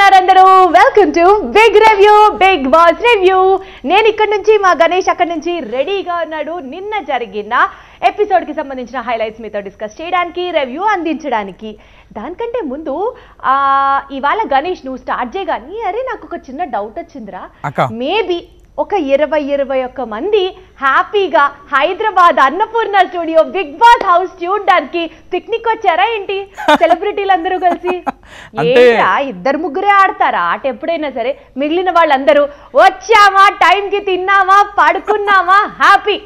ఉన్నారు అందరూ welcome to big review Bigg Boss review నేను ఇక్కడ నుంచి మా గణేష్ అక్కడి నుంచి రెడీగా ఉన్నాడు నిన్న జరిగిన ఎపిసోడ్ కి సంబంధించిన హైలైట్స్ మీతో డిస్కస్ చేయడానికి రివ్యూ అందించడానికి దానికంటే ముందు ఇవాళ గణేష్ నువ్వు స్టార్ట్ చేయగానే అరే నాకు ఒక చిన్న డౌట్ వచ్చిందిరా మేబీ ఒక ఇరవై ఇరవై ఒక్క మంది హ్యాపీగా Hyderabad Annapurna studio Bigg Boss house చూడడానికి పిక్నిక్ వచ్చారా ఏంటి సెలబ్రిటీలు అందరూ కలిసి ఏంటా ఇద్దరు ముగ్గురే ఆడతారా ఆట ఎప్పుడైనా సరే మిగిలిన వాళ్ళందరూ వచ్చామా టైంకి తిన్నామా పడుకున్నామా హ్యాపీ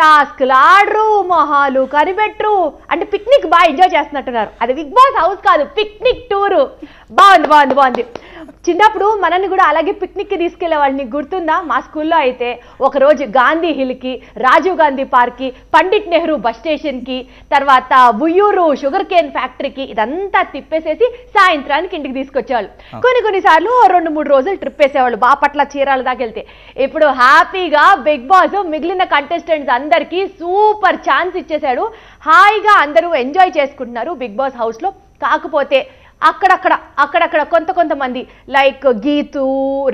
టాస్క్లు ఆడరు మొహాలు కనిపెట్టరు అంటే పిక్నిక్ బాగా ఎంజాయ్ చేస్తున్నట్టున్నారు అది బిగ్ బాస్ హౌస్ కాదు పిక్నిక్ టూరు బాగుంది బాగుంది బాగుంది చిన్నప్పుడు మనల్ని కూడా అలాగే పిక్నిక్కి తీసుకెళ్లే వాళ్ళని గుర్తుందా మా స్కూల్లో అయితే ఒకరోజు గాంధీ హిల్కి రాజీవ్ గాంధీ పార్క్కి పండిట్ నెహ్రూ బస్ స్టేషన్కి తర్వాత ఉయ్యూరు షుగర్ కేన్ ఫ్యాక్టరీకి ఇదంతా తిప్పేసేసి సాయంత్రానికి ఇంటికి తీసుకొచ్చేవాళ్ళు కొన్ని కొన్నిసార్లు రెండు మూడు రోజులు ట్రిప్ వేసేవాళ్ళు బాపట్ల చీరాల దాకా వెళ్తే ఇప్పుడు హ్యాపీగా బిగ్ బాస్ మిగిలిన కంటెస్టెంట్స్ అందరికీ సూపర్ ఛాన్స్ ఇచ్చేశాడు హాయిగా అందరూ ఎంజాయ్ చేసుకుంటున్నారు బిగ్ బాస్ హౌస్లో కాకపోతే అక్కడక్కడ అక్కడక్కడ కొంత కొంతమంది లైక్ గీతు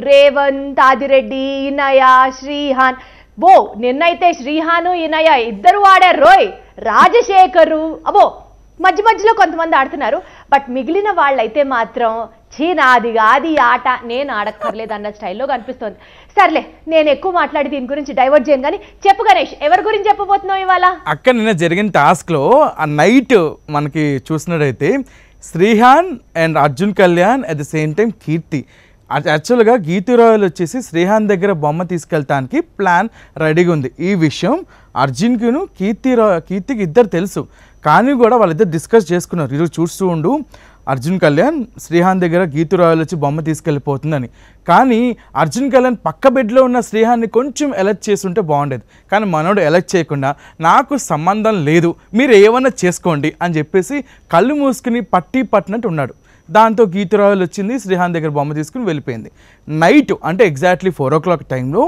రేవంత్ ఆదిరెడ్డి ఇనయ శ్రీహాన్ బో నిన్నైతే శ్రీహాను ఇనయ ఇద్దరు ఆడారు రోయ్ రాజశేఖరు అబో మధ్య మధ్యలో కొంతమంది ఆడుతున్నారు బట్ మిగిలిన వాళ్ళైతే మాత్రం చీ నాది కాది ఆట నేను ఆడక్కర్లేదు అన్న స్టైల్లో కనిపిస్తోంది సర్లే నేను ఎక్కువ మాట్లాడి దీని గురించి డైవర్ట్ చేయను కానీ చెప్పు గణేష్ ఎవరి గురించి చెప్పబోతున్నావు ఇవాళ అక్క నిన్న జరిగిన టాస్క్లో ఆ నైట్ మనకి చూసినట్టయితే Srihan and Arjun Kalyan at the same time Keerthi అది యాక్చువల్గా గీతురాయలు వచ్చేసి శ్రీహాన్ దగ్గర బొమ్మ తీసుకెళ్తానికి ప్లాన్ రెడీగా ఉంది ఈ విషయం అర్జున్కిను కీర్తి కీర్తికి ఇద్దరు తెలుసు కానీ కూడా వాళ్ళిద్దరు డిస్కస్ చేసుకున్నారు ఈరోజు చూస్తూ ఉండు అర్జున్ కళ్యాణ్ శ్రీహాన్ దగ్గర గీతురాయలు వచ్చి బొమ్మ తీసుకెళ్ళిపోతుందని కానీ అర్జున్ కళ్యాణ్ పక్క బెడ్లో ఉన్న శ్రీహాన్ని కొంచెం ఎలర్ట్ చేస్తుంటే బాగుండేది కానీ మనోడు ఎలర్ట్ చేయకుండా నాకు సంబంధం లేదు మీరు ఏమన్నా చేసుకోండి అని చెప్పేసి కళ్ళు మూసుకుని పట్టి పట్టినట్టు ఉన్నాడు దాంతో గీతురాయలు వచ్చింది శ్రీహాన్ దగ్గర బొమ్మ తీసుకుని వెళ్ళిపోయింది నైట్ అంటే ఎగ్జాక్ట్లీ ఫోర్ ఓ క్లాక్ టైంలో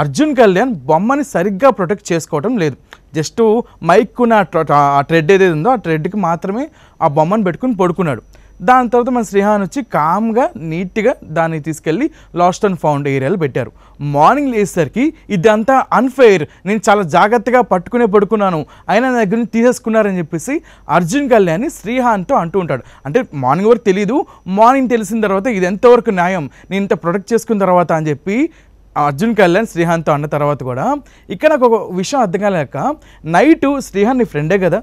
అర్జున్ కళ్యాణ్ బొమ్మని సరిగ్గా ప్రొటెక్ట్ చేసుకోవటం లేదు జస్ట్ మైక్ ఉన్న ఆ ట్రెడ్ ఏదైతే ఉందో ఆ ట్రెడ్కి మాత్రమే ఆ బొమ్మను పెట్టుకుని పడుకున్నాడు దాని తర్వాత మన శ్రీహాన్ వచ్చి కామ్గా నీట్గా దాన్ని తీసుకెళ్ళి లాస్ట్ అండ్ ఫౌండ్ ఏరియాలో పెట్టారు మార్నింగ్ లేసేసరికి ఇదంతా అన్ఫెయిర్ నేను చాలా జాగ్రత్తగా పట్టుకునే పడుకున్నాను అయినా నా దగ్గర నుంచి తీసేసుకున్నారని చెప్పేసి అర్జున్ కళ్యాణ్ శ్రీహాన్తో అంటూ ఉంటాడు అంటే మార్నింగ్ వరకు తెలియదు మార్నింగ్ తెలిసిన తర్వాత ఇది ఎంతవరకు న్యాయం నేను ఇంత ప్రొటెక్ట్ చేసుకున్న తర్వాత అని చెప్పి అర్జున్ కళ్యాణ్ శ్రీహాన్తో అన్న తర్వాత కూడా ఇక్కడ నాకు ఒక విషయం అర్థం కాలేక నైట్ శ్రీహాన్ నీ ఫ్రెండే కదా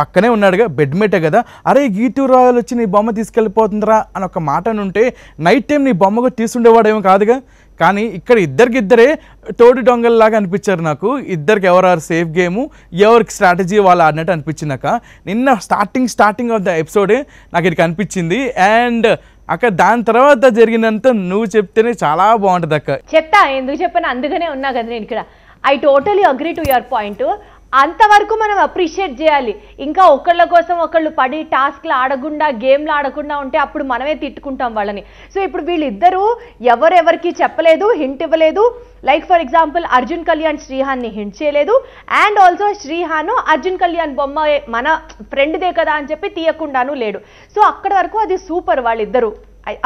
పక్కనే ఉన్నాడుగా బెడ్ మేటే కదా అరే రాయలు వచ్చి నీ బొమ్మ తీసుకెళ్ళిపోతుందిరా అని ఒక మాట ఉంటే నైట్ టైం నీ బొమ్మ కూడా తీసుండేవాడేమో కాదుగా కానీ ఇక్కడ ఇద్దరికిద్దరే తోడు దొంగల్లాగా అనిపించారు నాకు ఇద్దరికి ఎవరు సేఫ్ గేము ఎవరికి స్ట్రాటజీ వాళ్ళు ఆడినట్టు అనిపించినాక నిన్న స్టార్టింగ్ స్టార్టింగ్ ఆఫ్ ద ఎపిసోడే నాకు ఇది కనిపించింది అండ్ అక్క దాని తర్వాత జరిగినంత నువ్వు చెప్తేనే చాలా బాగుంటుంది అక్క చెప్తా ఎందుకు చెప్పాను అందుకనే ఉన్నా కదా నేను ఇక్కడ I totally agree to your point అంతవరకు మనం అప్రిషియేట్ చేయాలి ఇంకా ఒకళ్ళ కోసం ఒకళ్ళు పడి టాస్క్లు ఆడకుండా గేమ్లు ఆడకుండా ఉంటే అప్పుడు మనమే తిట్టుకుంటాం వాళ్ళని సో ఇప్పుడు వీళ్ళిద్దరూ ఎవరెవరికి చెప్పలేదు హింట్ ఇవ్వలేదు like for example Arjun Kalyan శ్రీహాన్ని హింట్ చేయలేదు అండ్ ఆల్సో శ్రీహాను అర్జున్ కళ్యాణ్ బొమ్మ మన ఫ్రెండ్దే కదా అని చెప్పి తీయకుండాను లేడు సో అక్కడి వరకు అది సూపర్ వాళ్ళిద్దరూ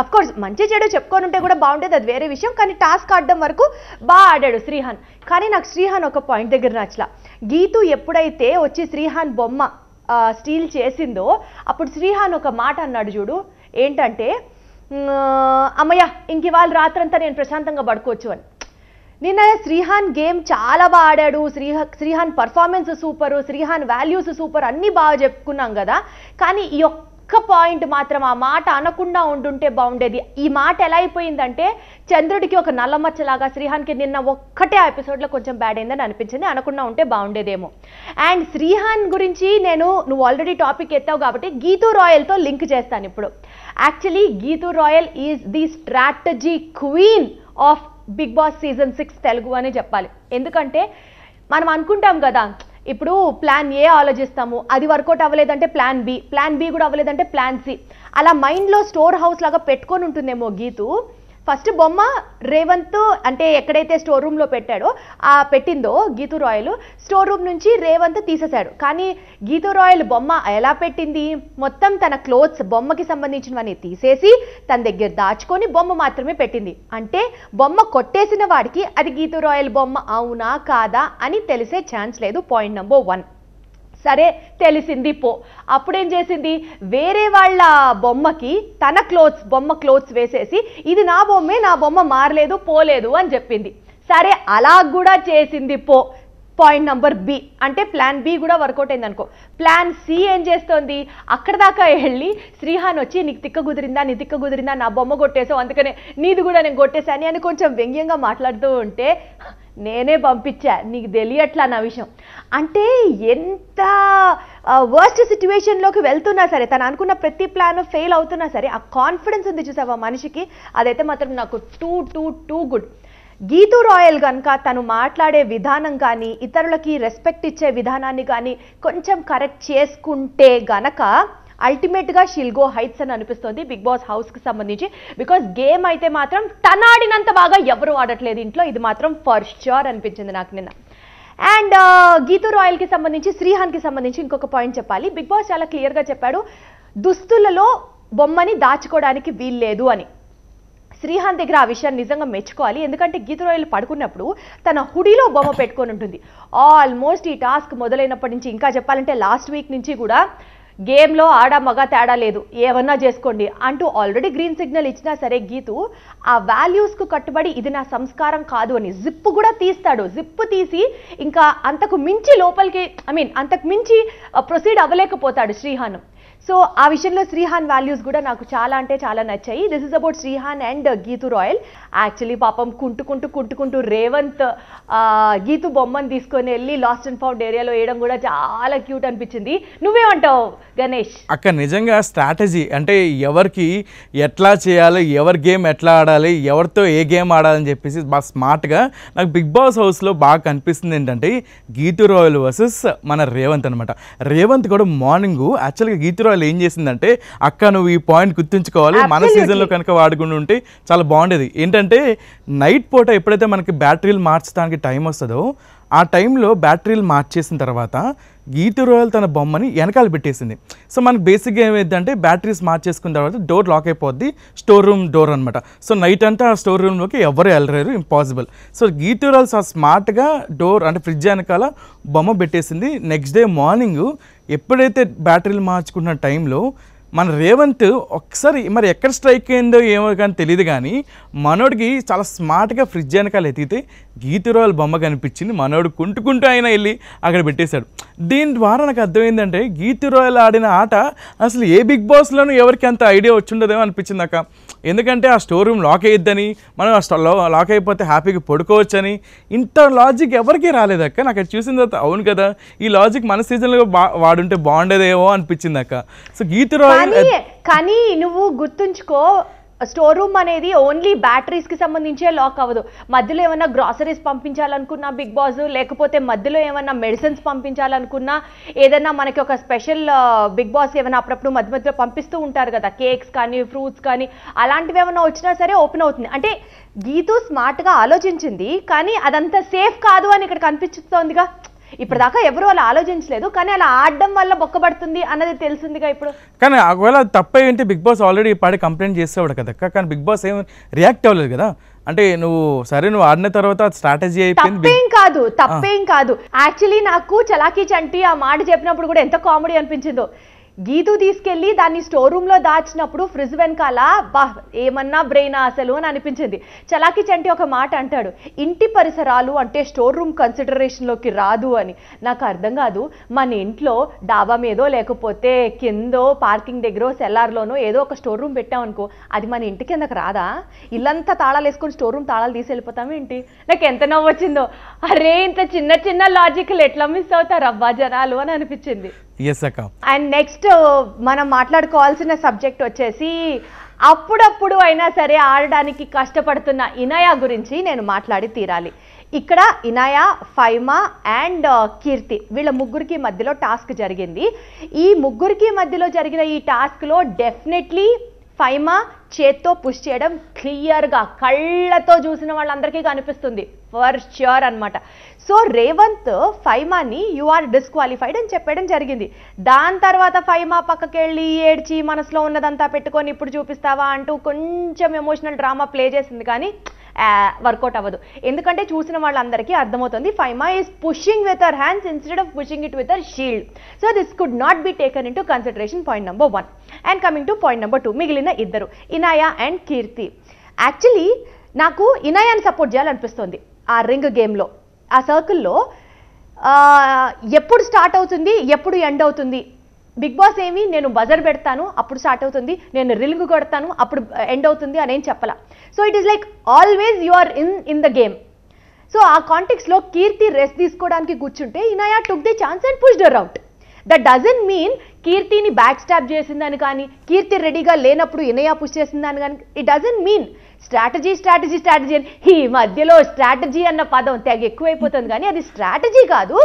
అఫ్ కోర్స్ మంచి చెడు చెప్పుకొని ఉంటే కూడా బాగుండేది అది వేరే విషయం కానీ టాస్క్ ఆడడం వరకు బాగా ఆడాడు శ్రీహాన్ కానీ నాకు శ్రీహాన్ ఒక పాయింట్ దగ్గర నచ్చల గీతు ఎప్పుడైతే వచ్చి శ్రీహాన్ బొమ్మ స్టీల్ చేసిందో అప్పుడు శ్రీహాన్ ఒక మాట అన్నాడు చూడు ఏంటంటే అమ్మయ్య ఇంక ఇవాళ రాత్రంతా నేను ప్రశాంతంగా పడుకోవచ్చు అని నిన్న శ్రీహాన్ గేమ్ చాలా బాగా ఆడాడు శ్రీహ Srihan performance super Srihan values super అన్నీ బాగా చెప్పుకున్నాం కదా కానీ ఈ ఒక్క ఒక్క పాయింట్ మాత్రం ఆ మాట అనకుండా ఉండుంటే బాగుండేది ఈ మాట ఎలా అయిపోయిందంటే చంద్రుడికి ఒక నల్లమచ్చలాగా శ్రీహాన్కి నిన్న ఒక్కటే ఎపిసోడ్లో కొంచెం బ్యాడ్ అయిందని అనిపించింది అనకుండా ఉంటే బాగుండేదేమో అండ్ శ్రీహాన్ గురించి నేను నువ్వు ఆల్రెడీ టాపిక్ ఎత్తావు కాబట్టి గీతు రాయల్తో లింక్ చేస్తాను ఇప్పుడు actually Geetu Royal is the strategy queen of Bigg Boss season six Telugu అని చెప్పాలి ఎందుకంటే మనం అనుకుంటాం కదా ఇప్పుడు ప్లాన్ ఏ ఆలోచిస్తాము అది వర్కౌట్ అవ్వలేదంటే ప్లాన్ బి ప్లాన్ బి కూడా అవ్వలేదంటే ప్లాన్ సి అలా మైండ్లో స్టోర్ హౌస్ లాగా పెట్టుకొని ఉంటుందేమో గీతు ఫస్ట్ బొమ్మ రేవంత్ అంటే ఎక్కడైతే స్టోర్ రూమ్లో పెట్టాడో ఆ పెట్టిందో గీతు రాయల్ స్టోర్ రూమ్ నుంచి రేవంత్ తీసేశాడు కానీ గీతు రాయల్ బొమ్మ ఎలా పెట్టింది మొత్తం తన క్లోత్స్ బొమ్మకి సంబంధించినవన్నీ తీసేసి తన దగ్గర దాచుకొని బొమ్మ మాత్రమే పెట్టింది అంటే బొమ్మ కొట్టేసిన వాడికి అది గీతు రాయల్ బొమ్మ అవునా కాదా అని తెలిసే ఛాన్స్ లేదు పాయింట్ నెంబర్ వన్ సరే తెలిసింది పో అప్పుడేం చేసింది వేరే వాళ్ళ బొమ్మకి తన క్లోత్స్ బొమ్మ క్లోత్స్ వేసేసి ఇది నా బొమ్మే నా బొమ్మ మారలేదు పోలేదు అని చెప్పింది సరే అలా కూడా చేసింది పో పాయింట్ నంబర్ బి అంటే ప్లాన్ బి కూడా వర్కౌట్ అయింది అనుకో ప్లాన్ సి ఏం చేస్తోంది అక్కడ దాకా వెళ్ళి శ్రీహాన్ వచ్చి నీకు తిక్క కుదిరిందా నీ తిక్క కుదిరిందా నా బొమ్మ కొట్టేసావు అందుకనే నీది కూడా నేను కొట్టేశాను అని కొంచెం వ్యంగ్యంగా మాట్లాడుతూ ఉంటే నేనే పంపించా నీకు తెలియట్లా నా విషయం అంటే ఎంత వర్స్ట్ సిచ్యువేషన్లోకి వెళ్తున్నా సరే తను అనుకున్న ప్రతి ప్లాన్ ఫెయిల్ అవుతున్నా సరే ఆ కాన్ఫిడెన్స్ ఉంది చూసావా మనిషికి అదైతే మాత్రం నాకు too too too good Geetu Royal కనుక తను మాట్లాడే విధానం కానీ ఇతరులకి రెస్పెక్ట్ ఇచ్చే విధానాన్ని కానీ కొంచెం కరెక్ట్ చేసుకుంటే గనక అల్టిమేట్గా షిల్ గో హైట్స్ అని అనిపిస్తుంది బిగ్ బాస్ హౌస్ కి సంబంధించి బికాస్ గేమ్ అయితే మాత్రం తనాడినంత బాగా ఎవరు ఆడట్లేదు ఇంట్లో ఇది మాత్రం ఫర్ షోర్ అనిపించింది నాకు నిన్న అండ్ రాయల్ uh, కి సంబంధించి కి సంబంధించి ఇంకొక పాయింట్ చెప్పాలి బిగ్ బాస్ చాలా క్లియర్ గా చెప్పాడు దుస్తులలో బొమ్మని దాచుకోవడానికి వీల్లేదు అని శ్రీహాన్ దగ్గర ఆ విషయాన్ని నిజంగా మెచ్చుకోవాలి ఎందుకంటే రాయలు పడుకున్నప్పుడు తన హుడీలో బొమ్మ పెట్టుకొని ఉంటుంది ఆల్మోస్ట్ ఈ టాస్క్ మొదలైనప్పటి నుంచి ఇంకా చెప్పాలంటే లాస్ట్ వీక్ నుంచి కూడా గేమ్లో ఆడ మగ తేడా లేదు ఏమన్నా చేసుకోండి అంటూ ఆల్రెడీ గ్రీన్ సిగ్నల్ ఇచ్చినా సరే గీతు ఆ వాల్యూస్కు కట్టుబడి ఇది నా సంస్కారం కాదు అని జిప్ కూడా తీస్తాడు జిప్ తీసి ఇంకా అంతకు మించి లోపలికి ఐ మీన్ అంతకు మించి ప్రొసీడ్ uh, అవ్వలేకపోతాడు శ్రీహాను సో ఆ విషయంలో శ్రీహాన్ వాల్యూస్ కూడా నాకు చాలా అంటే చాలా నచ్చాయి this is about Srihan and Geetu Royal actually పాపం కుంటుకుంటూ కుంటుకుంటూ రేవంత్ గీతు బొమ్మను తీసుకొని వెళ్ళి లాస్ట్ అండ్ ఫౌండ్ ఏరియాలో వేయడం కూడా చాలా క్యూట్ అనిపించింది నువ్వేమంటావు గణేష్ అక్కడ నిజంగా స్ట్రాటజీ అంటే ఎవరికి ఎట్లా చేయాలి ఎవరి గేమ్ ఎట్లా ఆడాలి ఎవరితో ఏ గేమ్ ఆడాలని చెప్పేసి బాగా స్మార్ట్గా నాకు బిగ్ బాస్ హౌస్లో బాగా కనిపిస్తుంది ఏంటంటే గీతు రాయల్ వర్సెస్ మన రేవంత్ అనమాట రేవంత్ కూడా మార్నింగ్ యాక్చువల్గా గీతు ఇస్రాయల్ ఏం చేసిందంటే అక్క నువ్వు ఈ పాయింట్ గుర్తుంచుకోవాలి మన సీజన్లో కనుక వాడుకుని ఉంటే చాలా బాగుండేది ఏంటంటే నైట్ పూట ఎప్పుడైతే మనకి బ్యాటరీలు మార్చడానికి టైం వస్తుందో ఆ టైంలో బ్యాటరీలు మార్చేసిన తర్వాత గీత రోయల్ తన బొమ్మని వెనకాల పెట్టేసింది సో మనకు బేసిక్గా ఏమైందంటే బ్యాటరీస్ మార్చేసుకున్న తర్వాత డోర్ లాక్ అయిపోద్ది స్టోర్ రూమ్ డోర్ అనమాట సో నైట్ అంతా ఆ స్టోర్ రూమ్లోకి ఎవరు వెళ్ళలేరు impossible so Geetha Royal so స్మార్ట్గా డోర్ అంటే ఫ్రిడ్జ్ వెనకాల బొమ్మ పెట్టేసింది నెక్స్ట్ డే మార్నింగ్ ఎప్పుడైతే బ్యాటరీలు మార్చుకున్న టైంలో మన రేవంత్ ఒకసారి మరి ఎక్కడ స్ట్రైక్ అయిందో ఏమో కానీ తెలియదు కానీ మనోడికి చాలా స్మార్ట్గా ఫ్రిడ్జ్ వెనకాల ఎత్తితే గీతురాలు బొమ్మ కనిపించింది మనోడు కుంటుకుంటూ ఆయన వెళ్ళి అక్కడ పెట్టేశాడు దీని ద్వారా నాకు అర్థమైందంటే గీతురాయలు ఆడిన ఆట అసలు ఏ బిగ్ బాస్లోనూ ఎవరికి అంత ఐడియా వచ్చిండదేమో అనిపించింది అక్క ఎందుకంటే ఆ స్టోర్ రూమ్ లాక్ అయ్యిద్దని మనం ఆ లాక్ అయిపోతే హ్యాపీగా పడుకోవచ్చని ఇంత లాజిక్ ఎవరికీ రాలేదక్క నాకు అది చూసిన తర్వాత అవును కదా ఈ లాజిక్ మన సీజన్లో బా వాడుంటే బాగుండేదేమో అనిపించింది అక్క సో గీతురాయలు కానీ నువ్వు గుర్తుంచుకో స్టోర్ రూమ్ అనేది ఓన్లీ బ్యాటరీస్ కి సంబంధించే లాక్ అవ్వదు మధ్యలో ఏమైనా గ్రాసరీస్ పంపించాలనుకున్నా బిగ్ బాస్ లేకపోతే మధ్యలో ఏమైనా మెడిసిన్స్ పంపించాలనుకున్నా ఏదైనా మనకి ఒక స్పెషల్ బిగ్ బాస్ ఏమైనా అప్పుడప్పుడు మధ్య మధ్యలో పంపిస్తూ ఉంటారు కదా కేక్స్ కానీ ఫ్రూట్స్ కానీ అలాంటివి ఏమైనా వచ్చినా సరే ఓపెన్ అవుతుంది అంటే గీతు స్మార్ట్గా ఆలోచించింది కానీ అదంతా సేఫ్ కాదు అని ఇక్కడ కనిపిస్తోందిగా ఇప్పటిదాకా ఎవరు అలా ఆలోచించలేదు కానీ అలా ఆడడం వల్ల బొక్కబడుతుంది అన్నది తెలిసిందిగా ఇప్పుడు కానీ ఒకవేళ తప్ప ఏంటి బిగ్ బాస్ ఆల్రెడీ పాడి కంప్లైంట్ చేసేవాడు కదా కానీ బిగ్ బాస్ ఏం రియాక్ట్ అవ్వలేదు కదా అంటే నువ్వు సరే నువ్వు ఆడిన తర్వాత స్ట్రాటజీ అయిపోయింది తప్పేం కాదు తప్పేం కాదు యాక్చువల్లీ నాకు చలాకీ చంటి ఆ మాట చెప్పినప్పుడు కూడా ఎంత కామెడీ అనిపించిందో గీతు తీసుకెళ్ళి దాన్ని స్టోర్ రూమ్ లో దాచినప్పుడు ఫ్రిడ్జ్ వెనకాల బా ఏమన్నా బ్రెయిన్ అసలు అని అనిపించింది చలాకి చంటి ఒక మాట అంటాడు ఇంటి పరిసరాలు అంటే స్టోర్ రూమ్ కన్సిడరేషన్లోకి రాదు అని నాకు అర్థం కాదు మన ఇంట్లో డాబా మీదో లేకపోతే కిందో పార్కింగ్ దగ్గర సెల్లార్లోనో ఏదో ఒక స్టోర్ రూమ్ పెట్టామనుకో అది మన ఇంటి కిందకు రాదా ఇల్లంతా తాళాలు వేసుకొని స్టోర్ రూమ్ తాళాలు తీసి వెళ్ళిపోతాం ఏంటి నాకు ఎంత నవ్వు వచ్చిందో అరే ఇంత చిన్న చిన్న లాజిక్లు ఎట్లా మిస్ అవుతారు అబ్బా జనాలు అని అనిపించింది అండ్ నెక్స్ట్ uh, మనం మాట్లాడుకోవాల్సిన సబ్జెక్ట్ వచ్చేసి అప్పుడప్పుడు అయినా సరే ఆడడానికి కష్టపడుతున్న ఇనయా గురించి నేను మాట్లాడి తీరాలి ఇక్కడ ఇనాయా ఫైమా అండ్ uh, కీర్తి వీళ్ళ ముగ్గురికి మధ్యలో టాస్క్ జరిగింది ఈ ముగ్గురికి మధ్యలో జరిగిన ఈ టాస్క్లో డెఫినెట్లీ ఫైమా చేత్తో పుష్ చేయడం క్లియర్గా కళ్ళతో చూసిన వాళ్ళందరికీ కనిపిస్తుంది ఫర్ ష్యూర్ అనమాట సో రేవంత్ ఫైమాని యు ఆర్ డిస్క్వాలిఫైడ్ అని చెప్పడం జరిగింది దాని తర్వాత ఫైమా పక్కకెళ్ళి ఏడ్చి మనసులో ఉన్నదంతా పెట్టుకొని ఇప్పుడు చూపిస్తావా అంటూ కొంచెం ఎమోషనల్ డ్రామా ప్లే చేసింది కానీ వర్కౌట్ అవ్వదు ఎందుకంటే చూసిన వాళ్ళందరికీ అర్థమవుతుంది Faima is pushing with her hands instead of pushing it with her shield so this could not be taken into consideration point number one and coming to point number two మిగిలిన ఇద్దరు Inaya and Keerthi actually నాకు ఇనాయాన్ని support చేయాలనిపిస్తుంది ఆ ring గేమ్లో ఆ సర్కిల్లో ఎప్పుడు start అవుతుంది ఎప్పుడు ఎండ్ అవుతుంది బిగ్ బాస్ ఏమి నేను బజర్ పెడతాను అప్పుడు స్టార్ట్ అవుతుంది నేను రిలింగ్ కొడతాను అప్పుడు ఎండ్ అవుతుంది అని ఏం చెప్పాల so it is like always you are in in the game so ఆ కాంటెక్స్లో కీర్తి రెస్ట్ తీసుకోవడానికి కూర్చుంటే Inaya took the chance and push her out that doesn't mean కీర్తిని బ్యాక్ స్టాప్ చేసిందని కానీ కీర్తి రెడీగా లేనప్పుడు ఇనయా పుష్ చేసిందని కానీ it doesn't mean strategy strategy strategy అని ఈ మధ్యలో స్ట్రాటజీ అన్న పదం తెగ ఎక్కువైపోతుంది కానీ అది స్ట్రాటజీ కాదు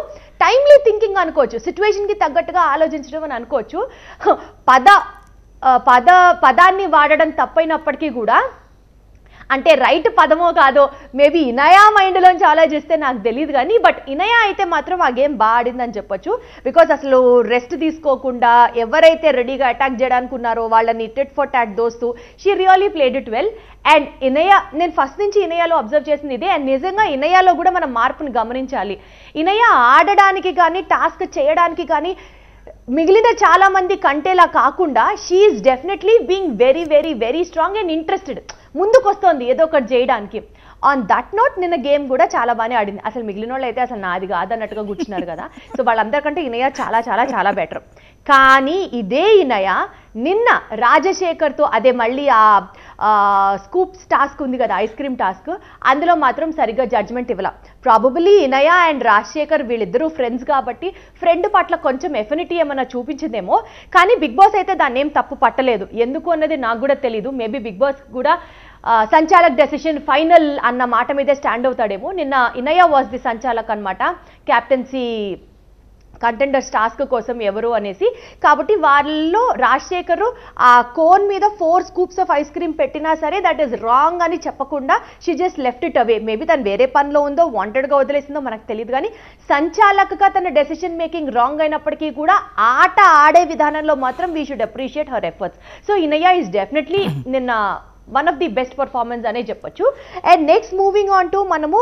టైమ్లీ థింకింగ్ అనుకోవచ్చు సిచ్యువేషన్కి తగ్గట్టుగా ఆలోచించడం అని అనుకోవచ్చు పద పద పదాన్ని వాడడం తప్పైనప్పటికీ కూడా అంటే రైట్ పదమో కాదో మేబీ ఇనయా మైండ్లోంచి ఆలోచిస్తే నాకు తెలియదు కానీ బట్ ఇనయా అయితే మాత్రం ఆ గేమ్ బాగా ఆడిందని చెప్పొచ్చు బికాజ్ అసలు రెస్ట్ తీసుకోకుండా ఎవరైతే రెడీగా అటాక్ చేయడానికి ఉన్నారో వాళ్ళని టెట్ ఫర్ టాట్ దోస్తూ she really played it well and Inaya నేను ఫస్ట్ నుంచి ఇనయాలో అబ్జర్వ్ చేసింది ఇదే అండ్ నిజంగా ఇనయాలో కూడా మనం మార్పును గమనించాలి ఇనయ ఆడడానికి కానీ టాస్క్ చేయడానికి కానీ మిగిలిన చాలా మంది కంటేలా కాకుండా she's definitely being very very very strong and interested ముందుకు వస్తోంది ఏదో ఒకటి చేయడానికి ఆన్ దట్ నోట్ నిన్న గేమ్ కూడా చాలా బాగానే ఆడింది అసలు మిగిలిన వాళ్ళు అయితే అసలు నాది కాదన్నట్టుగా కూర్చున్నారు కదా సో వాళ్ళందరికంటే ఇనయ చాలా చాలా చాలా బెటర్ కానీ ఇదే ఇనయ నిన్న రాజశేఖర్తో అదే మళ్ళీ ఆ స్కూప్స్ టాస్క్ ఉంది కదా ఐస్ క్రీమ్ టాస్క్ అందులో మాత్రం సరిగ్గా జడ్జ్మెంట్ ఇవ్వాల ప్రాబబులీ ఇనయా అండ్ రాజశేఖర్ వీళ్ళిద్దరూ ఫ్రెండ్స్ కాబట్టి ఫ్రెండ్ పట్ల కొంచెం ఎఫినిటీ ఏమైనా చూపించిందేమో కానీ బిగ్ బాస్ అయితే దాన్ని ఏం తప్పు పట్టలేదు ఎందుకు అన్నది నాకు కూడా తెలియదు మేబీ బిగ్ బాస్ కూడా సంచాలక్ డెసిషన్ ఫైనల్ అన్న మాట మీదే స్టాండ్ అవుతాడేమో నిన్న ఇనయా వాజ్ ది సంచాలక్ అనమాట క్యాప్టెన్సీ కంటెండర్స్ టాస్క్ కోసం ఎవరు అనేసి కాబట్టి వాళ్ళలో రాజశేఖర్ ఆ కోన్ మీద four scoops of ice cream పెట్టినా సరే దట్ ఈస్ రాంగ్ అని చెప్పకుండా she just left it away maybe తను వేరే పనిలో ఉందో వాంటెడ్గా వదిలేసిందో మనకు తెలియదు కానీ సంచాలకగా తన డెసిషన్ మేకింగ్ రాంగ్ అయినప్పటికీ కూడా ఆట ఆడే విధానంలో మాత్రం we should appreciate her efforts so Inaya is definitely నిన్న one of the best performance అనే చెప్పొచ్చు and next moving on to మనము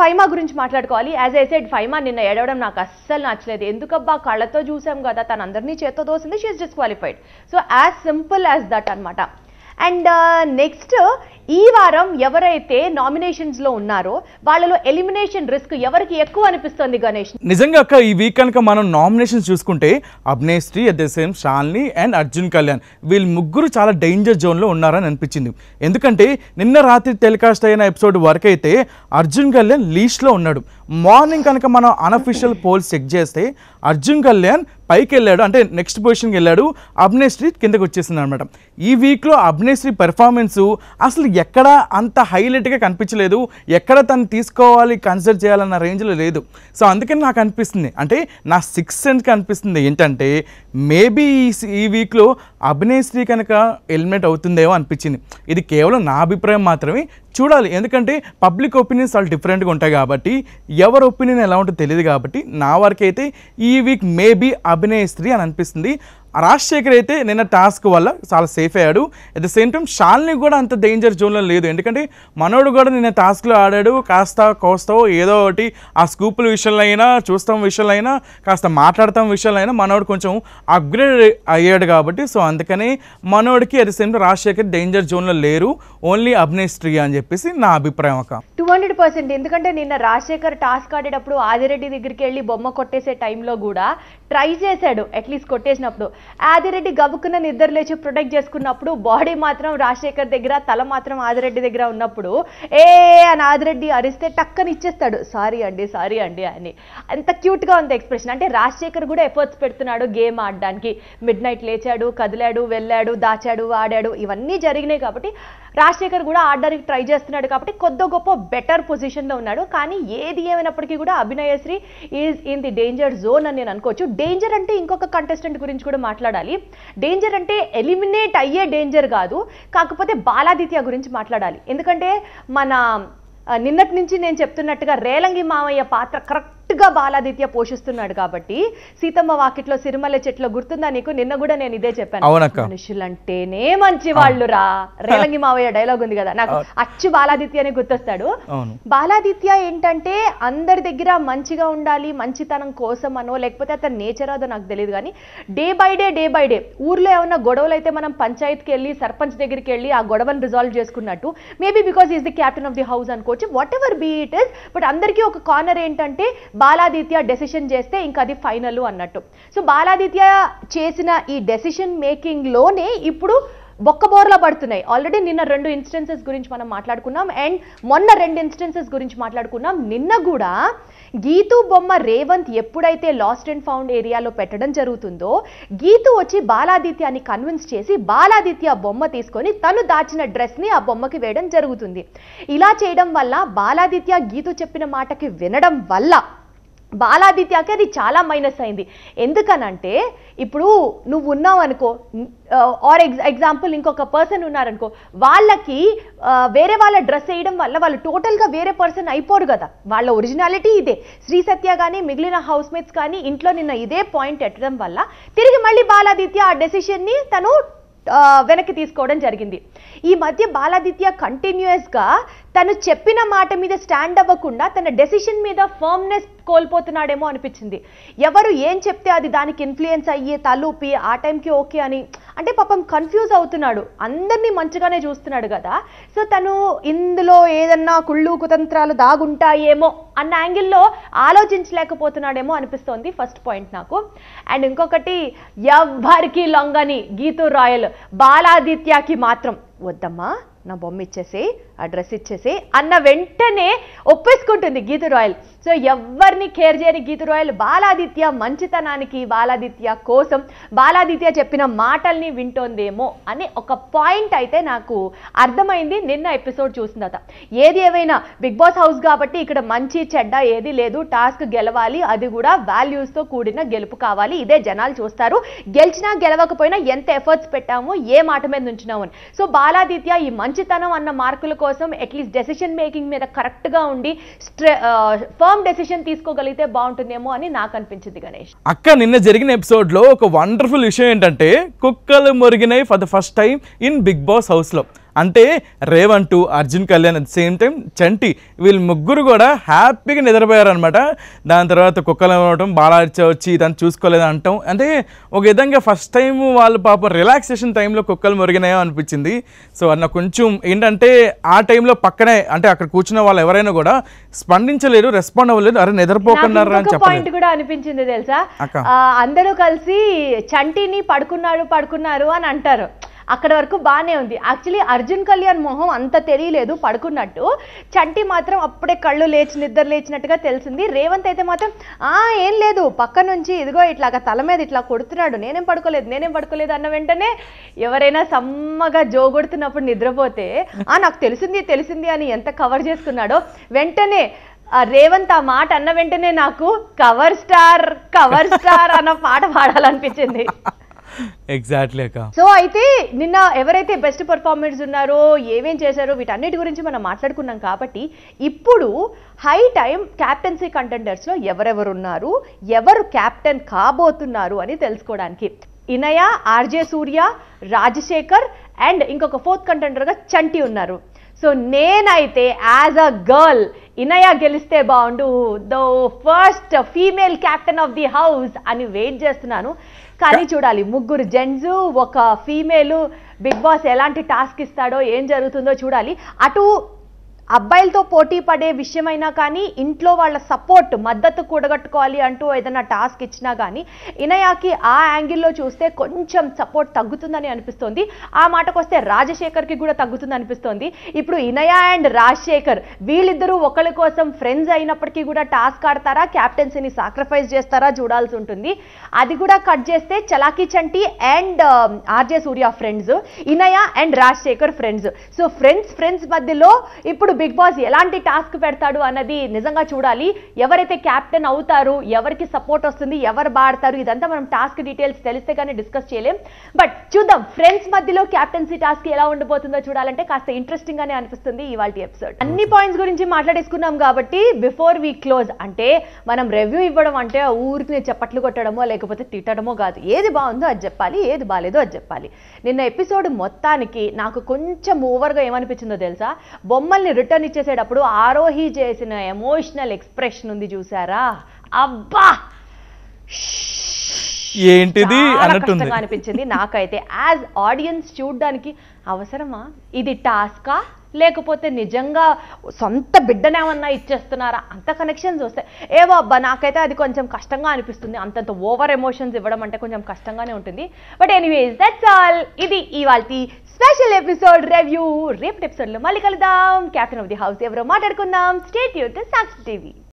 ఫైమా గురించి మాట్లాడుకోవాలి యాజ్ ఐ సెడ్ ఫైమా నిన్న ఏడవడం నాకు అస్సలు నచ్చలేదు ఎందుకబ్బా కళ్ళతో చూసాం కదా తను అందరినీ చేత్తో దోసింది she's disqualified so as simple as that అనమాట అండ్ నెక్స్ట్ ఈ వారం ఎవరైతే నామినేషన్స్ లో ఉన్నారో వాళ్ళలో ఎలిమినేషన్ రిస్క్ ఎవరికి ఎక్కువ అనిపిస్తుంది గణేష్ నిజంగా అక్క ఈ వీక్ కనుక మనం నామినేషన్స్ చూసుకుంటే అభినేశ్రీ అట్ ద సేమ్ షాల్ని అండ్ అర్జున్ కళ్యాణ్ వీళ్ళు ముగ్గురు చాలా డేంజర్ జోన్ లో ఉన్నారని అనిపించింది ఎందుకంటే నిన్న రాత్రి టెలికాస్ట్ అయిన ఎపిసోడ్ వరకు అయితే అర్జున్ కళ్యాణ్ లీస్ట్ లో ఉన్నాడు మార్నింగ్ కనుక మనం అనఫిషియల్ పోల్స్ చెక్ చేస్తే అర్జున్ కళ్యాణ్ పైకి వెళ్ళాడు అంటే నెక్స్ట్ పొజిషన్కి వెళ్ళాడు అభినేశ్రీ కిందకు వచ్చేసింది అనమాట ఈ వీక్లో అభినేశ్రీ పెర్ఫార్మెన్సు అసలు ఎక్కడ అంత హైలైట్గా కనిపించలేదు ఎక్కడ తను తీసుకోవాలి కన్సిడర్ చేయాలన్న రేంజ్లో లేదు సో అందుకని నాకు అనిపిస్తుంది అంటే నా సిక్స్ సెన్స్ అనిపిస్తుంది ఏంటంటే మేబీ ఈ వీక్లో అభినయ్ శ్రీ కనుక ఎలిమినేట్ అవుతుందేమో అనిపించింది ఇది కేవలం నా అభిప్రాయం మాత్రమే చూడాలి ఎందుకంటే పబ్లిక్ ఒపీనియన్స్ చాలా డిఫరెంట్గా ఉంటాయి కాబట్టి ఎవరి ఒపీనియన్ ఎలా ఉంటుందో తెలియదు కాబట్టి నా వరకు అయితే ఈ వీక్ మేబీ అభినయశ్రీ అని అనిపిస్తుంది రాజశేఖర్ అయితే నిన్న టాస్క్ వల్ల చాలా సేఫ్ అయ్యాడు అట్ ద సేమ్ టైం షాల్ని కూడా అంత డేంజర్ జోన్లో లేదు ఎందుకంటే మనోడు కూడా నిన్న టాస్క్లో ఆడాడు కాస్త కోస్తావు ఏదో ఒకటి ఆ స్కూపుల విషయంలో అయినా చూస్తాం విషయంలో అయినా కాస్త మాట్లాడతాం విషయంలో అయినా మనోడు కొంచెం అప్గ్రేడ్ అయ్యాడు కాబట్టి సో అందుకని మనోడికి at the same time Rajasekhar danger జోన్లో లేరు ఓన్లీ అభినేస్ట్రీ అని చెప్పేసి నా అభిప్రాయం ఒక టూ హండ్రెడ్ పర్సెంట్ ఎందుకంటే నిన్న రాజశేఖర్ టాస్క్ ఆడేటప్పుడు ఆదిరెడ్డి దగ్గరికి వెళ్ళి బొమ్మ కొట్టేసే టైంలో కూడా ట్రై చేశాడు అట్లీస్ట్ కొట్టేసినప్పుడు ఆదిరెడ్డి గబుక్కున లేచి ప్రొటెక్ట్ చేసుకున్నప్పుడు బాడీ మాత్రం రాజశేఖర్ దగ్గర తల మాత్రం ఆదిరెడ్డి దగ్గర ఉన్నప్పుడు ఏ అని ఆదిరెడ్డి అరిస్తే టక్కని ఇచ్చేస్తాడు సారీ అండి సారీ అండి అని అంత క్యూట్గా ఉంది ఎక్స్ప్రెషన్ అంటే రాజశేఖర్ కూడా ఎఫర్ట్స్ పెడుతున్నాడు గేమ్ ఆడడానికి మిడ్ నైట్ లేచాడు కదిలాడు వెళ్ళాడు దాచాడు ఆడాడు ఇవన్నీ జరిగినాయి కాబట్టి రాజశేఖర్ కూడా ఆడడానికి ట్రై చేస్తున్నాడు కాబట్టి కొద్ద గొప్ప బెటర్ పొజిషన్లో ఉన్నాడు కానీ ఏది ఏమైనప్పటికీ కూడా Abhinayasri is in the danger zone అని నేను అనుకోవచ్చు డేంజర్ అంటే ఇంకొక కంటెస్టెంట్ గురించి కూడా మాట్లాడాలి డేంజర్ అంటే ఎలిమినేట్ అయ్యే డేంజర్ కాదు కాకపోతే బాలాదిత్య గురించి మాట్లాడాలి ఎందుకంటే మన నిన్నటి నుంచి నేను చెప్తున్నట్టుగా రేలంగి మామయ్య పాత్ర కరెక్ట్ గా బాలాదిత్య పోషిస్తున్నాడు కాబట్టి సీతమ్మ వాకిట్లో సిరిమల్ల చెట్లు గుర్తుందా నీకు నిన్న కూడా నేను ఇదే చెప్పాను మనుషులంటేనే మంచి వాళ్ళు రా రేలంగి మావయ్య డైలాగ్ ఉంది కదా నాకు అచ్చు బాలాదిత్య అని గుర్తొస్తాడు బాలాదిత్య ఏంటంటే అందరి దగ్గర మంచిగా ఉండాలి మంచితనం కోసం అనో లేకపోతే అతను నేచర్ అదో నాకు తెలియదు కానీ day by day day by day ఊర్లో ఏమన్నా గొడవలు అయితే మనం పంచాయత్కి వెళ్ళి సర్పంచ్ దగ్గరికి వెళ్ళి ఆ గొడవను రిజాల్వ్ చేసుకున్నట్టు maybe because is the captain of the house అనుకోవచ్చు whatever be it is but అందరికీ ఒక కార్నర్ ఏంటంటే బాలాదిత్య డెసిషన్ చేస్తే ఇంకా అది ఫైనల్ అన్నట్టు సో బాలాదిత్య చేసిన ఈ డెసిషన్ మేకింగ్లోనే ఇప్పుడు బొక్కబోర్ల పడుతున్నాయి ఆల్రెడీ నిన్న రెండు ఇన్స్టెన్సెస్ గురించి మనం మాట్లాడుకున్నాం అండ్ మొన్న రెండు ఇన్స్టెన్సెస్ గురించి మాట్లాడుకున్నాం నిన్న కూడా గీతు బొమ్మ రేవంత్ ఎప్పుడైతే లాస్ట్ అండ్ ఫౌండ్ ఏరియాలో పెట్టడం జరుగుతుందో గీతు వచ్చి బాలాదిత్యాన్ని కన్విన్స్ చేసి బాలాదిత్య బొమ్మ తీసుకొని తను దాచిన డ్రెస్ని ఆ బొమ్మకి వేయడం జరుగుతుంది ఇలా చేయడం వల్ల బాలాదిత్య గీతు చెప్పిన మాటకి వినడం వల్ల బాలాదిత్యకి అది చాలా మైనస్ అయింది ఎందుకనంటే ఇప్పుడు నువ్వు ఉన్నావు అనుకో ఆర్ ఎగ్జా ఎగ్జాంపుల్ ఇంకొక పర్సన్ ఉన్నారనుకో వాళ్ళకి వేరే వాళ్ళ డ్రెస్ వేయడం వల్ల వాళ్ళు టోటల్గా వేరే పర్సన్ అయిపోరు కదా వాళ్ళ ఒరిజినాలిటీ ఇదే శ్రీ సత్య కానీ మిగిలిన హౌస్ మేట్స్ కానీ ఇంట్లో నిన్న ఇదే పాయింట్ ఎట్టడం వల్ల తిరిగి మళ్ళీ బాలాదిత్య ఆ డెసిషన్ని తను వెనక్కి తీసుకోవడం జరిగింది ఈ మధ్య బాలాదిత్య కంటిన్యూస్గా తను చెప్పిన మాట మీద స్టాండ్ అవ్వకుండా తన డెసిషన్ మీద ఫర్మ్నెస్ కోల్పోతున్నాడేమో అనిపించింది ఎవరు ఏం చెప్తే అది దానికి ఇన్ఫ్లుయెన్స్ అయ్యి తలూపి ఆ టైంకి ఓకే అని అంటే పాపం కన్ఫ్యూజ్ అవుతున్నాడు అందరినీ మంచిగానే చూస్తున్నాడు కదా సో తను ఇందులో ఏదన్నా కుళ్ళు కుతంత్రాలు దాగుంటాయేమో అన్న యాంగిల్లో ఆలోచించలేకపోతున్నాడేమో అనిపిస్తోంది ఫస్ట్ పాయింట్ నాకు అండ్ ఇంకొకటి ఎవ్వరికి లొంగని గీతూ రాయల్ బాలాదిత్యకి మాత్రం వద్దమ్మా నా బొమ్మ ఇచ్చేసి ఆ డ్రెస్ ఇచ్చేసి అన్న వెంటనే ఒప్పేసుకుంటుంది గీత రాయల్ సో ఎవరిని కేర్ చేయని గీత రాయల్ బాలాదిత్య మంచితనానికి బాలాదిత్య కోసం బాలాదిత్య చెప్పిన మాటల్ని వింటోందేమో అనే ఒక పాయింట్ అయితే నాకు అర్థమైంది నిన్న ఎపిసోడ్ చూసిన తర్వాత ఏది ఏవైనా బిగ్ బాస్ హౌస్ కాబట్టి ఇక్కడ మంచి చెడ్డ ఏది లేదు టాస్క్ గెలవాలి అది కూడా వాల్యూస్తో కూడిన గెలుపు కావాలి ఇదే జనాలు చూస్తారు గెలిచినా గెలవకపోయినా ఎంత ఎఫర్ట్స్ పెట్టాము ఏ మాట మీద ఉంచినామని సో బాలాదిత్య ఈ మంచి మంచితనం అన్న మార్కుల కోసం అట్లీస్ట్ డెసిషన్ మేకింగ్ మీద కరెక్ట్గా ఉండి స్ట్రె ఫర్మ్ డెసిషన్ తీసుకోగలిగితే బాగుంటుందేమో అని నాకు అనిపించింది గణేష్ అక్క నిన్న జరిగిన ఎపిసోడ్లో ఒక వండర్ఫుల్ విషయం ఏంటంటే కుక్కలు మురిగినాయి for the first time in Bigg Boss హౌస్లో అంటే Revanth Arjun Kalyan at same time Chanti వీళ్ళు ముగ్గురు కూడా హ్యాపీగా నిద్రపోయారనమాట దాని తర్వాత కుక్కలు అనవడం బాలార్చ వచ్చి దాన్ని చూసుకోలేదు అంటాం అంటే ఒక విధంగా ఫస్ట్ టైం వాళ్ళు పాప రిలాక్సేషన్ టైంలో కుక్కలు మురిగినాయో అనిపించింది సో అన్న కొంచెం ఏంటంటే ఆ టైంలో పక్కనే అంటే అక్కడ కూర్చున్న వాళ్ళు ఎవరైనా కూడా స్పందించలేరు రెస్పాండ్ అవ్వలేదు అరే నిద్రపోకున్నారు అని చెప్పాలి కూడా అనిపించింది తెలుసా అందరూ కలిసి చంటిని పడుకున్నాడు పడుకున్నారు అని అంటారు అక్కడ వరకు బాగానే ఉంది యాక్చువల్లీ అర్జున్ కళ్యాణ్ మొహం అంత తెలియలేదు పడుకున్నట్టు చంటి మాత్రం అప్పుడే కళ్ళు లేచి నిద్ర లేచినట్టుగా తెలిసింది రేవంత్ అయితే మాత్రం ఆ ఏం లేదు పక్క నుంచి ఇదిగో ఇట్లా తల మీద ఇట్లా కొడుతున్నాడు నేనేం పడుకోలేదు నేనేం పడుకోలేదు అన్న వెంటనే ఎవరైనా సమ్మగా జోగొడుతున్నప్పుడు నిద్రపోతే ఆ నాకు తెలిసింది తెలిసింది అని ఎంత కవర్ చేసుకున్నాడో వెంటనే ఆ రేవంత్ ఆ మాట అన్న వెంటనే నాకు కవర్ స్టార్ కవర్ స్టార్ అన్న పాట పాడాలనిపించింది ఎగ్జాక్ట్లీ అక్క సో అయితే నిన్న ఎవరైతే బెస్ట్ పర్ఫార్మెన్స్ ఉన్నారో ఏమేం చేశారో వీటన్నిటి గురించి మనం మాట్లాడుకున్నాం కాబట్టి ఇప్పుడు హై టైం క్యాప్టెన్సీ కంటెండర్స్లో ఎవరెవరు ఉన్నారు ఎవరు క్యాప్టెన్ కాబోతున్నారు అని తెలుసుకోవడానికి ఇనయ ఆర్జే సూర్య రాజశేఖర్ అండ్ ఇంకొక ఫోర్త్ కంటెండర్గా చంటి ఉన్నారు సో నేనైతే యాజ్ అ గర్ల్ ఇనయ గెలిస్తే బాగుండు the first female captain of the house అని వెయిట్ చేస్తున్నాను కానీ చూడాలి ముగ్గురు జెంట్స్ ఒక ఫీమేల్ బిగ్ బాస్ ఎలాంటి టాస్క్ ఇస్తాడో ఏం జరుగుతుందో చూడాలి అటు అబ్బాయిలతో పోటీ పడే విషయమైనా కానీ ఇంట్లో వాళ్ళ సపోర్ట్ మద్దతు కూడగట్టుకోవాలి అంటూ ఏదైనా టాస్క్ ఇచ్చినా కానీ ఇనయాకి ఆ యాంగిల్లో చూస్తే కొంచెం సపోర్ట్ తగ్గుతుందని అనిపిస్తోంది ఆ మాటకు వస్తే రాజశేఖర్కి కూడా తగ్గుతుంది అనిపిస్తోంది ఇప్పుడు ఇనయా అండ్ రాజశేఖర్ వీళ్ళిద్దరూ ఒకరి కోసం ఫ్రెండ్స్ అయినప్పటికీ కూడా టాస్క్ ఆడతారా క్యాప్టెన్సీని సాక్రిఫైస్ చేస్తారా చూడాల్సి ఉంటుంది అది కూడా కట్ చేస్తే Chalaki Chanti and um, RJ Surya friends Inaya and Rajasekhar friends so friends friends మధ్యలో ఇప్పుడు ఇప్పుడు బిగ్ బాస్ ఎలాంటి టాస్క్ పెడతాడు అన్నది నిజంగా చూడాలి ఎవరైతే క్యాప్టెన్ అవుతారు ఎవరికి సపోర్ట్ వస్తుంది ఎవరు బాడతారు ఇదంతా మనం టాస్క్ డీటెయిల్స్ తెలిస్తే కానీ డిస్కస్ చేయలేం బట్ చూద్దాం ఫ్రెండ్స్ మధ్యలో క్యాప్టెన్సీ టాస్క్ ఎలా ఉండబోతుందో చూడాలంటే కాస్త ఇంట్రెస్టింగ్ గానే అనిపిస్తుంది ఇవాళ ఎపిసోడ్ అన్ని పాయింట్స్ గురించి మాట్లాడేసుకున్నాం కాబట్టి బిఫోర్ వీ క్లోజ్ అంటే మనం రెవ్యూ ఇవ్వడం అంటే ఊరికి చప్పట్లు కొట్టడమో లేకపోతే తిట్టడమో కాదు ఏది బాగుందో అది చెప్పాలి ఏది బాగాలేదో అది చెప్పాలి నిన్న ఎపిసోడ్ మొత్తానికి నాకు కొంచెం ఓవర్గా ఏమనిపించిందో తెలుసా బొమ్మల్ని రిటర్న్ ఇచ్చేసేటప్పుడు ఆరోహి చేసిన ఎమోషనల్ ఎక్స్ప్రెషన్ ఉంది చూసారా అబ్బా ఏంటిది అన్నట్టుంది అనిపించింది నాకైతే యాజ్ ఆడియన్స్ చూడడానికి అవసరమా ఇది టాస్కా లేకపోతే నిజంగా సొంత బిడ్డనేమన్నా ఇచ్చేస్తున్నారా అంత కనెక్షన్స్ వస్తాయి ఏవో అబ్బా నాకైతే అది కొంచెం కష్టంగా అనిపిస్తుంది అంతంత ఓవర్ ఎమోషన్స్ ఇవ్వడం అంటే కొంచెం కష్టంగానే ఉంటుంది బట్ ఎనీవేస్ దట్స్ ఆల్ ఇది ఇవాళ స్పెషల్ ఎపిసోడ్ రివ్యూ రేపు ఎపిసోడ్లో మళ్ళీ కలుద్దాం క్యాప్టెన్ ఆఫ్ ది హౌస్ ఎవరో మాట్లాడుకుందాం స్టేట్ యూత్ సాక్షి టీవీ